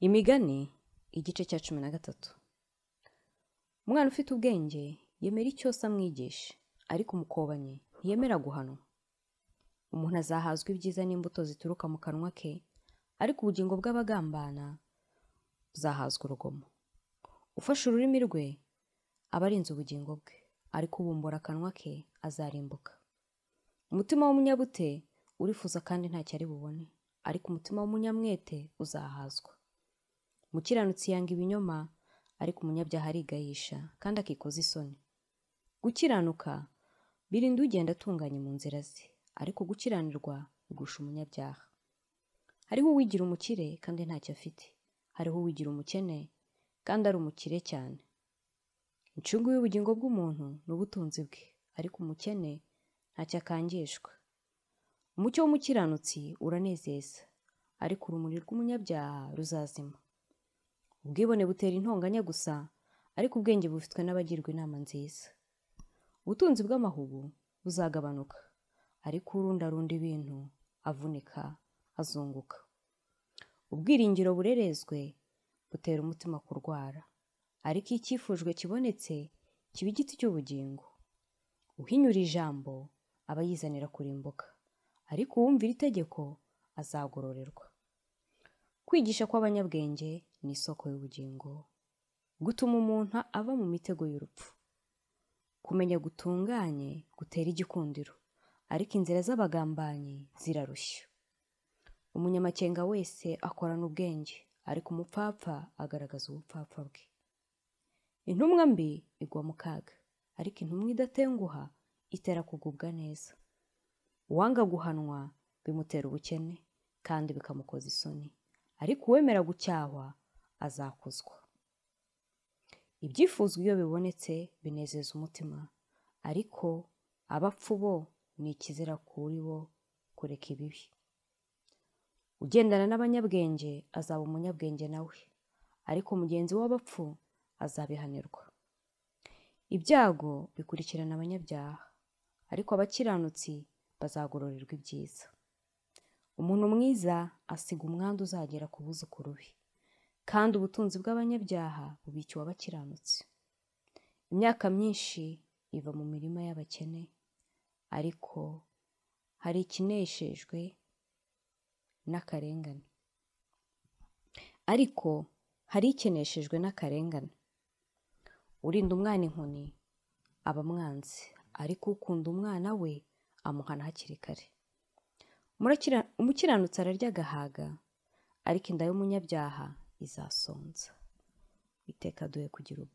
imigani igice cya cumi na gatatu umwana ufite ubwenge yemera icyo amwigisha ariko umukobanyi ntiyemera guhanwa umuntu azahazwa ibyiza n'imbuto zituruka mu kanwa ke ariko ubugingo bw'abagambana buzahazwa urugomo ufashe ururimi rwe aba arinze ubugingo bwe ariko ubumbura akanwa ke azarimbuka umutima w'umunyabute urifuza kandi ntacyo ari bubone ariko umutima w'umunyamwete uzahazwa umukiranutsi yanga ibinyoma ariko umunyabyaha arigayisha kandi akikoza isoni gukiranuka birinda ugenda atunganye mu nzira ze ariko gukiranirwa bigusha umunyabyaha hariho uwigira umukire kandi ntacyo afite hariho uwigira umukene kandi ari umukire cyane incungu y'ubugingo bw'umuntu ni ubutunzi bwe ariko umukene ntacyo akangishwa umucyo w'umukiranutsi uranezeza ariko urumuri rw'umunyabyaha ruzazima ubwibone butera intonganya gusa ariko ubwenge bufitwe n'abagirwa inama nziza ubutunzi bw'amahugu buzagabanuka ariko urundarunda ibintu avunika azunguka ubwiringiro burerezwe butera umutima kurwara ariko iyo icyifujwe kibonetse kiba igiti cy'ubugingo uhinyura ijambo aba yizanira kurimbuka ariko uwumvira itegeko azagororerwa kwigisha kw'abanyabwenge ni isoko y'ubugingo gutuma umuntu ava mu mitego y'urupfu kumenya gutunganye gutera igikundiro ariko inzira z'abagambanyi zirarushya umunyamakenga wese akorana ubwenge ariko umupfapfa agaragaza ubupfapfa bwe intumwa mbi igwa mu kaga ariko intumwa idatenguha itera kugubwa neza uwanga guhanwa bimutera ubukene kandi bikamukoza isoni ariko uwemera gucyahwa azakuzwa ibyifuzo iyo bibonetse binezeza umutima ariko abapfu bo ni ikizira kuri bo kureka ibibi ugendana n'abanyabwenge azaba umunyabwenge nawe ariko mugenzi w'abapfu azabihanirwa ibyago bikurikirana abanyabyaha ariko abakiranutsi bazagororerwa ibyiza umuntu mwiza asiga umwanda uzagera ku buzukuru be kandi ubutunzi bw'abanyabyaha bubika uwabakiranutse imyaka myinshi iva mu mirima y'abakene ariko hari ikineshejwe n'akarengane ariko hari ikeneshejwe n'akarengane urinda umwana inkoni aba amwanze ariko ukunda umwana we amuhana hakiri kare umukiranutsi ararya agahaga ariko inda y'umunyabyaha Isa zasądz i teka do jaku dziru